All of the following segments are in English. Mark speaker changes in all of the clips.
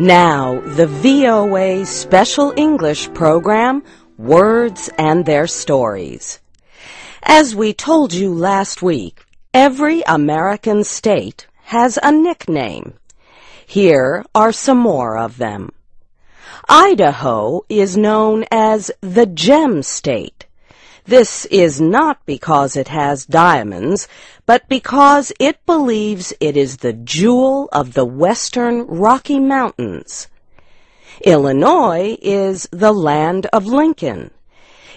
Speaker 1: Now, the VOA Special English program, Words and Their Stories. As we told you last week, every American state has a nickname. Here are some more of them. Idaho is known as the Gem State. This is not because it has diamonds, but because it believes it is the jewel of the western Rocky Mountains. Illinois is the land of Lincoln.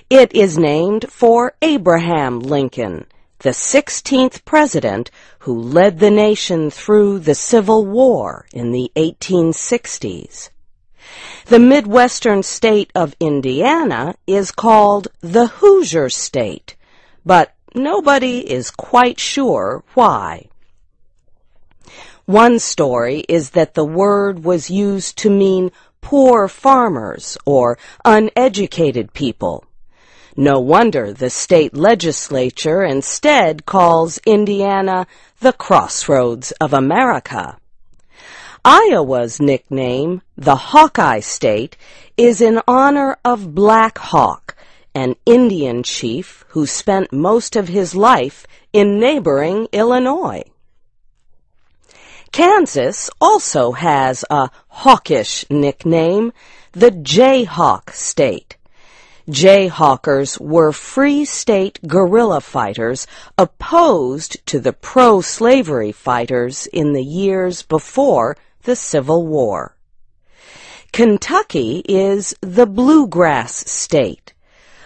Speaker 1: It is named for Abraham Lincoln, the 16th president who led the nation through the Civil War in the 1860s. The Midwestern state of Indiana is called the Hoosier State, but nobody is quite sure why. One story is that the word was used to mean poor farmers or uneducated people. No wonder the state legislature instead calls Indiana the crossroads of America. Iowa's nickname, the Hawkeye State, is in honor of Black Hawk, an Indian chief who spent most of his life in neighboring Illinois. Kansas also has a hawkish nickname, the Jayhawk State. Jayhawkers were free state guerrilla fighters opposed to the pro-slavery fighters in the years before the Civil War. Kentucky is the bluegrass state.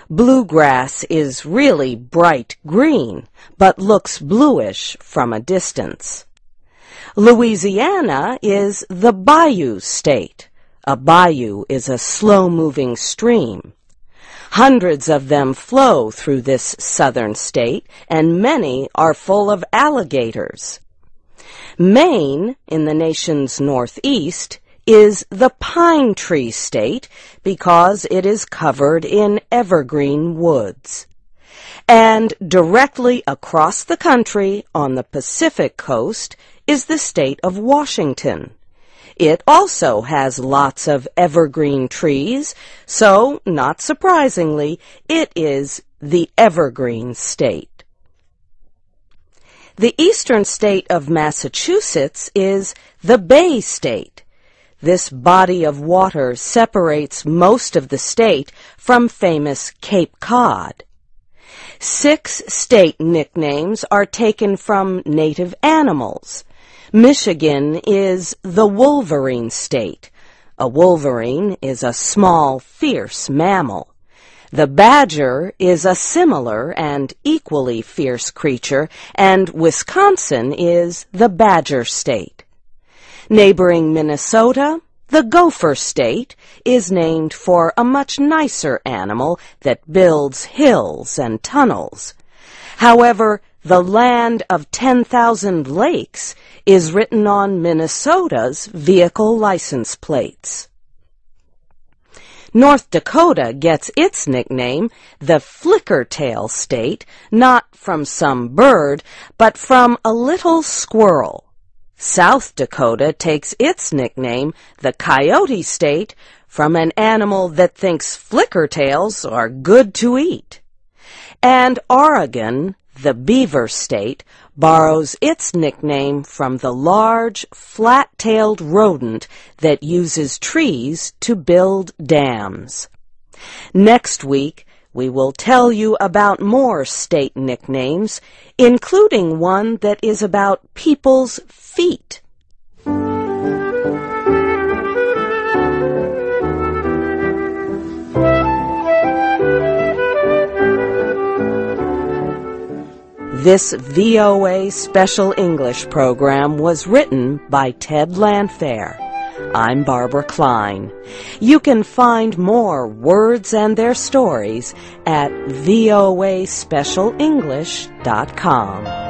Speaker 1: Bluegrass is really bright green, but looks bluish from a distance. Louisiana is the bayou state. A bayou is a slow-moving stream. Hundreds of them flow through this southern state, and many are full of alligators. Maine, in the nation's northeast, is the pine tree state because it is covered in evergreen woods. And directly across the country on the Pacific coast is the state of Washington. It also has lots of evergreen trees, so not surprisingly, it is the evergreen state. The eastern state of Massachusetts is the Bay State. This body of water separates most of the state from famous Cape Cod. Six state nicknames are taken from native animals. Michigan is the Wolverine State. A wolverine is a small, fierce mammal. The badger is a similar and equally fierce creature, and Wisconsin is the badger state. Neighboring Minnesota, the gopher state, is named for a much nicer animal that builds hills and tunnels. However, the land of 10,000 lakes is written on Minnesota's vehicle license plates. North Dakota gets its nickname the flickertail state, not from some bird, but from a little squirrel. South Dakota takes its nickname the coyote state from an animal that thinks flickertails are good to eat. And Oregon the beaver state borrows its nickname from the large, flat-tailed rodent that uses trees to build dams. Next week, we will tell you about more state nicknames, including one that is about people's feet. This VOA Special English program was written by Ted Lanfair. I'm Barbara Klein. You can find more words and their stories at voaspecialenglish.com.